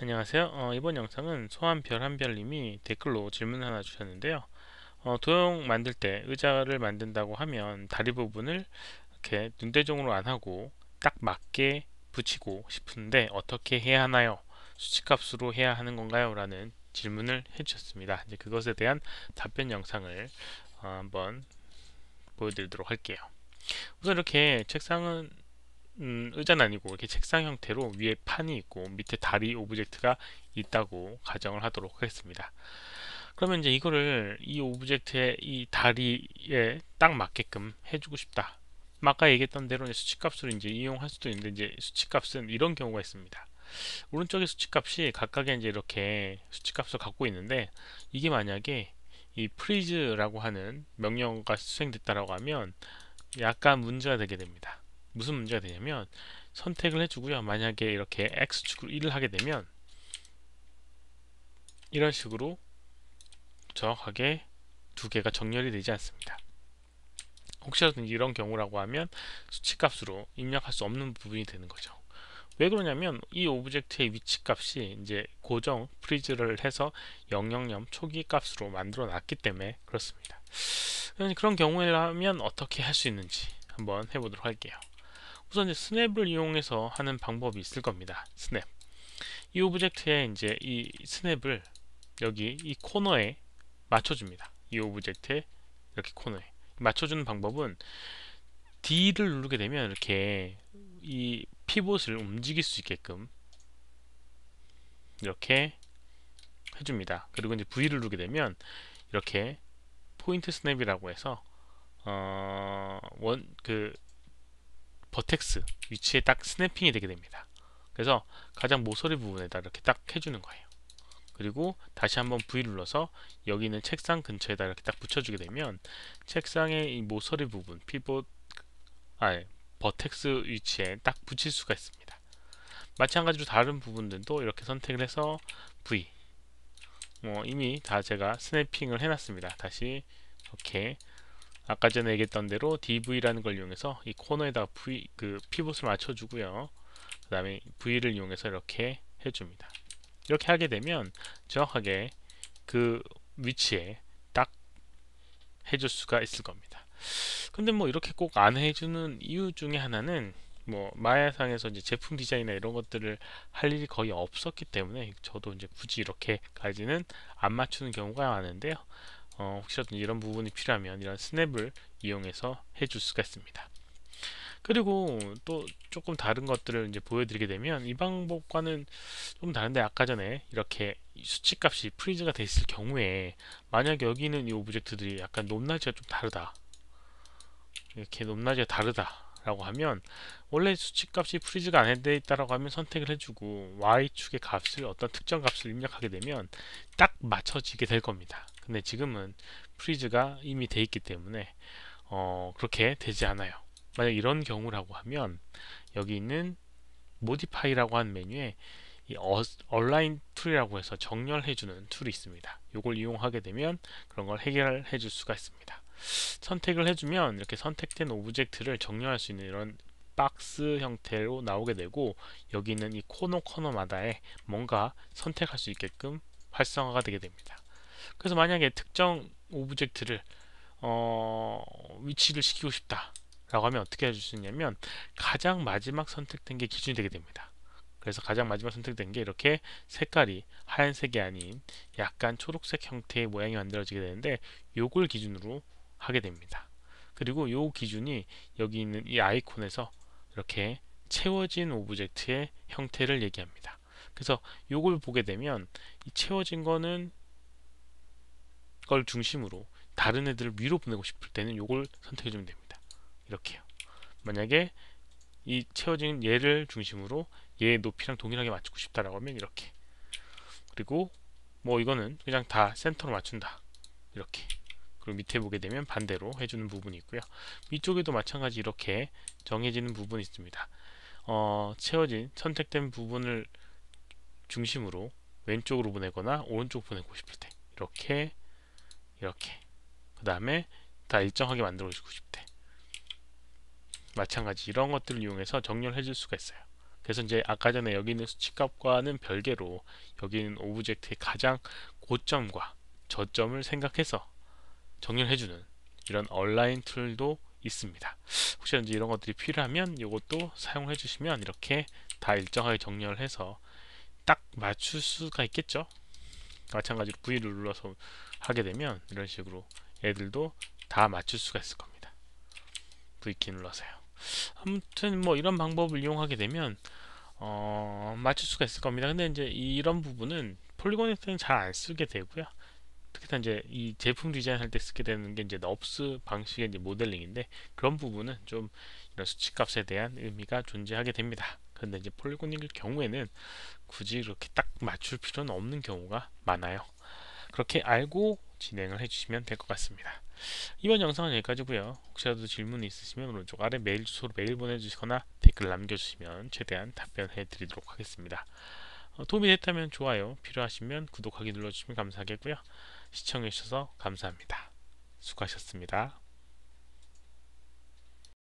안녕하세요. 어, 이번 영상은 소환별한별님이 댓글로 질문 하나 주셨는데요. 어, 도형 만들 때 의자를 만든다고 하면 다리 부분을 이렇게 눈대중으로 안 하고 딱 맞게 붙이고 싶은데 어떻게 해야 하나요? 수치값으로 해야 하는 건가요? 라는 질문을 해주셨습니다. 이제 그것에 대한 답변 영상을 어, 한번 보여드리도록 할게요. 우선 이렇게 책상은 음, 의자는 아니고 이렇게 책상 형태로 위에 판이 있고 밑에 다리 오브젝트가 있다고 가정을 하도록 하겠습니다. 그러면 이제 이거를 이 오브젝트의 이 다리에 딱 맞게끔 해주고 싶다. 아까 얘기했던 대로 수치값으로 이제 이용할 수도 있는데 이제 수치값은 이런 경우가 있습니다. 오른쪽의 수치값이 각각의 이제 이렇게 수치값을 갖고 있는데 이게 만약에 이 프리즈라고 하는 명령어가 수행됐다라고 하면 약간 문제가 되게 됩니다. 무슨 문제가 되냐면 선택을 해주고요. 만약에 이렇게 X축으로 1을 하게 되면 이런 식으로 정확하게 두 개가 정렬이 되지 않습니다. 혹시라도 이런 경우라고 하면 수치값으로 입력할 수 없는 부분이 되는 거죠. 왜 그러냐면 이 오브젝트의 위치값이 이제 고정 프리즈를 해서 000 초기 값으로 만들어 놨기 때문에 그렇습니다. 그러니까 그런 경우라면 어떻게 할 수 있는지 한번 해보도록 할게요. 우선 이제 스냅을 이용해서 하는 방법이 있을 겁니다. 스냅. 이 오브젝트에 이제 이 스냅을 여기 이 코너에 맞춰줍니다. 이 오브젝트에 이렇게 코너에 맞춰주는 방법은 D를 누르게 되면 이렇게 이 피봇을 움직일 수 있게끔 이렇게 해줍니다. 그리고 이제 V를 누르게 되면 이렇게 포인트 스냅이라고 해서 어, 원, 그 버텍스 위치에 딱 스냅핑이 되게 됩니다. 그래서 가장 모서리 부분에다 이렇게 딱 해주는 거예요. 그리고 다시 한번 V 눌러서 여기 있는 책상 근처에다 이렇게 딱 붙여주게 되면 책상의 이 모서리 부분, 피봇, 아, 버텍스 위치에 딱 붙일 수가 있습니다. 마찬가지로 다른 부분들도 이렇게 선택을 해서 V 뭐 이미 다 제가 스냅핑을 해놨습니다. 다시 이렇게 아까 전에 얘기했던 대로 DV라는 걸 이용해서 이 코너에다가 V 그 피봇을 맞춰주고요. 그 다음에 V를 이용해서 이렇게 해줍니다. 이렇게 하게 되면 정확하게 그 위치에 딱 해줄 수가 있을 겁니다. 근데 뭐 이렇게 꼭 안 해주는 이유 중에 하나는 뭐 마야상에서 이제 제품 디자인이나 이런 것들을 할 일이 거의 없었기 때문에 저도 이제 굳이 이렇게까지는 안 맞추는 경우가 많은데요. 어, 혹시라도 이런 부분이 필요하면 이런 스냅을 이용해서 해줄 수가 있습니다. 그리고 또 조금 다른 것들을 이제 보여드리게 되면 이 방법과는 좀 다른데 아까 전에 이렇게 수치값이 프리즈가 돼 있을 경우에 만약 여기는 이 오브젝트들이 약간 높낮이가 좀 다르다 이렇게 높낮이가 다르다 라고 하면 원래 수치값이 프리즈가 안돼 있다라고 하면 선택을 해주고 y축의 값을 어떤 특정 값을 입력하게 되면 딱 맞춰지게 될 겁니다 근데 지금은 프리즈가 이미 돼 있기 때문에 어, 그렇게 되지 않아요 만약 이런 경우라고 하면 여기 있는 모디파이라고 하는 메뉴에 이 얼라인 툴이라고 해서 정렬해주는 툴이 있습니다. 이걸 이용하게 되면 그런 걸 해결해 줄 수가 있습니다. 선택을 해주면 이렇게 선택된 오브젝트를 정렬할 수 있는 이런 박스 형태로 나오게 되고 여기 있는 이 코너 코너마다에 뭔가 선택할 수 있게끔 활성화가 되게 됩니다. 그래서 만약에 특정 오브젝트를 어, 위치를 시키고 싶다 라고 하면 어떻게 해줄 수 있냐면 가장 마지막 선택된 게 기준이 되게 됩니다 그래서 가장 마지막 선택된 게 이렇게 색깔이 하얀색이 아닌 약간 초록색 형태의 모양이 만들어지게 되는데 요걸 기준으로 하게 됩니다 그리고 요 기준이 여기 있는 이 아이콘에서 이렇게 채워진 오브젝트의 형태를 얘기합니다 그래서 요걸 보게 되면 이 채워진 거는 걸 중심으로 다른 애들을 위로 보내고 싶을 때는 요걸 선택해 주면 됩니다. 이렇게요. 만약에 이 채워진 얘를 중심으로 얘의 높이랑 동일하게 맞추고 싶다라고 하면 이렇게 그리고 뭐 이거는 그냥 다 센터로 맞춘다 이렇게 그리고 밑에 보게 되면 반대로 해주는 부분이 있고요 위쪽에도 마찬가지 이렇게 정해지는 부분이 있습니다 어, 채워진 선택된 부분을 중심으로 왼쪽으로 보내거나 오른쪽 보내고 싶을 때 이렇게 이렇게 그 다음에 다 일정하게 만들어 주고 싶대 마찬가지 이런 것들을 이용해서 정렬 해줄 수가 있어요 그래서 이제 아까 전에 여기 있는 수치값과는 별개로 여기 있는 오브젝트의 가장 고점과 저점을 생각해서 정렬해주는 이런 얼라인 툴도 있습니다 혹시 이 이런 것들이 필요하면 이것도 사용해 주시면 이렇게 다 일정하게 정렬해서 딱 맞출 수가 있겠죠 마찬가지로 V를 눌러서 하게 되면 이런 식으로 애들도 다 맞출 수가 있을 겁니다. V키 눌러서요. 아무튼 뭐 이런 방법을 이용하게 되면 어, 맞출 수가 있을 겁니다. 근데 이제 이런 부분은 폴리곤에서는 잘 안 쓰게 되고요. 특히 이제 이 제품 디자인할 때 쓰게 되는 게 이제 넙스 방식의 이제 모델링인데 그런 부분은 좀 이런 수치값에 대한 의미가 존재하게 됩니다. 근데 이제 폴리곤일 경우에는 굳이 이렇게 딱 맞출 필요는 없는 경우가 많아요. 그렇게 알고 진행을 해주시면 될 것 같습니다. 이번 영상은 여기까지고요. 혹시라도 질문이 있으시면 오른쪽 아래 메일 주소로 메일 보내주시거나 댓글 남겨주시면 최대한 답변해 드리도록 하겠습니다. 어, 도움이 됐다면 좋아요, 필요하시면 구독하기 눌러주시면 감사하겠고요. 시청해주셔서 감사합니다. 수고하셨습니다.